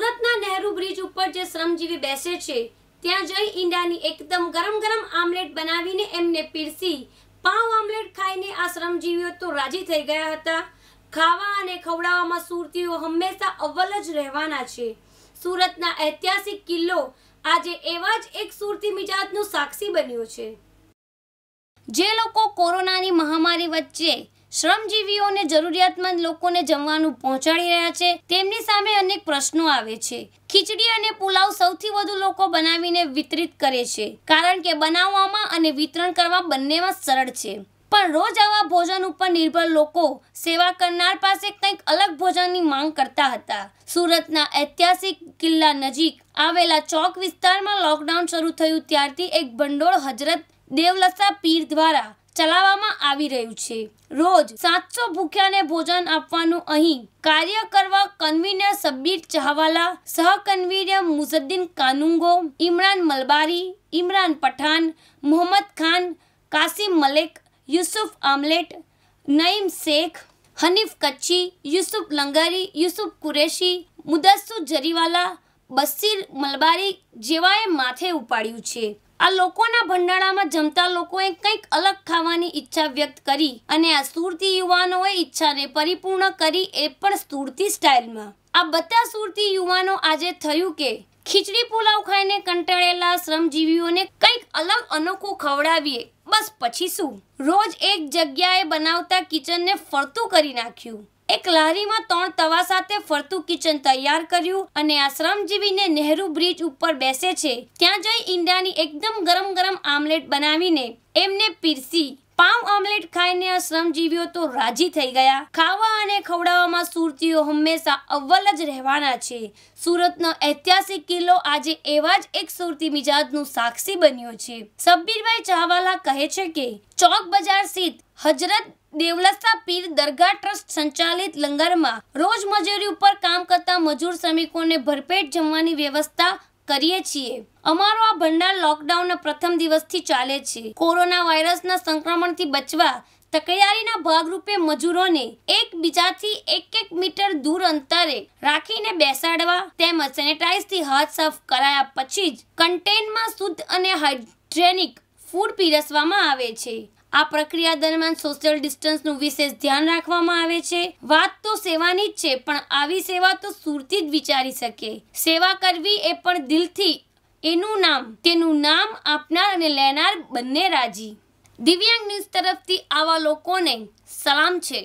સુરતના નહેરુ બ્રિજ ઉપર જે શ્રમજીવી બેસે છે ત્યાં જઈ ઈંડાની એકદમ ગરમ ગરમ આમલેટ બનાવીને એમને પીરસી પાવ આમલેટ ખાઈને આ શ્રમજીવીઓ તો રાજી થઈ ગયા હતા ખાવા અને ખવડાવવામાં સુરતીઓ હંમેશા અવ્વલ જ રહેવાના છે સુરતના ઐતિહાસિક કિલ્લો આજે એવા જ એક સુરતી મિજાજનો સાક્ષી બન્યો છે જે લોકો કોરોનાની મહામારી વચ્ચે શ્રમજીવીઓને જરૂરિયાતમંદ લોકોને જમવાનું પહોંચાડી રહ્યા છે તેમની સામે અનેક પ્રશ્નો આવે છે ખીચડી અને પુલાવ સૌથી વધુ લોકો બનાવીને વિતરિત કરે છે કારણ કે બનાવવામાં અને વિતરણ કરવા બંનેમાં સરળ છે પણ રોજ આવા ભોજન ઉપર નિર્ભર લોકો સેવા કરનાર પાસે કંઈક અલગ ભોજનની માંગ કરતા હતા સુરતના ઐતિહાસિક કિલ્લા નજીક આવેલા ચોક વિસ્તારમાં લોકડાઉન શરૂ થયું ત્યારથી એક ભંડોળ હજરત દેવલસા પીર દ્વારા ચલાવવામાં આવી રહ્યું છે રોજ સાતસો ભૂખ્યાને ભોજન આપવાનું અહીં કાર્ય કરવા કન્વીનર સબ્બીર ચાહવાલા સહકન્વીનર મુઝદ્દીન કાનુંગો ઇમરાન મલબારી ઇમરાન પઠાન મોહમ્મદ ખાન કાસિમ મલેક યુસુફ આમલેટ નઈમ શેખ હનીફ કચ્છી યુસુફ લંગારી યુસુફ કુરેશી મુદસ્સુ જરીવાલા બસીર મલબારી જેવાએ માથે ઉપાડ્યું છે આ લોકોના ભંડારામાં જમતા લોકોએ કંઈક અલગ ખા બનવાની ઈચ્છા વ્યક્ત કરી અને આ સુરતી યુવાનોએ ઈચ્છાને પરિપૂર્ણ કરી એ પણ સુરતી સ્ટાઇલમાં આ બધા સુરતી યુવાનો આજે થયું કે ખીચડી પુલાવ ખાઈને કંટાળેલા શ્રમજીવીઓને કંઈક અલગ અનોખું ખવડાવીએ બસ પછી શું રોજ એક જગ્યાએ બનાવતા કિચનને ફરતું કરી નાખ્યું એક લારીમાં ત્રણ તવા સાથે ફરતું કિચન તૈયાર કર્યું અને આ શ્રમજીવીને નહેરુ બ્રિજ ઉપર બેસે છે ત્યાં જઈ ઈંડાની એકદમ ગરમ ગરમ આમલેટ બનાવીને એમને પીરસી પામ ઓમલેટ ખાઈને શ્રમજીવીઓ તો રાજી થઈ ગયા ખાવા અને ખવડાવવામાં સુરતીઓ હંમેશા અવ્વલ જ રહેવાના છે સુરતનો ઐતિહાસિક કિલ્લો આજે એવા જ એક સુરતી મિજાજનું સાક્ષી બન્યો છે સબ્બીરભાઈ ચાવાલા કહે છે કે ચોક બજાર સ્થિત હજરત દેવલસા પીર દરગાહ ટ્રસ્ટ સંચાલિત લંગરમાં રોજ મજૂરી ઉપર કામ કરતા મજૂર શ્રમિકોને ભરપેટ જમવાની વ્યવસ્થા કરીએ છીએ અમારો આ ભંડાર લોકડાઉનના પ્રથમ દિવસથી ચાલે છે કોરોના વાયરસના સંક્રમણથી બચવા તકેદારીના ભાગરૂપે મજૂરોને એકબીજાથી એક એક મીટર દૂર અંતરે રાખીને બેસાડવા તેમજ સેનેટાઈઝથી હાથ સાફ કરાયા પછી જ કન્ટેનમાં શુદ્ધ અને હાઇડ્રેનિક ફૂડ પીરસવામાં આવે છે આ પ્રક્રિયા દરમિયાન સોશિયલ ડિસ્ટન્સનું વિશેષ ધ્યાન રાખવામાં આવે છે વાત તો સેવાની જ છે પણ આવી સેવા તો સુરતી જ વિચારી શકે સેવા કરવી એ પણ દિલથી એનું નામ તેનું નામ આપનાર અને લેનાર બંને રાજી દિવ્યાંગ ન્યૂઝ તરફથી આવા લોકોને સલામ છે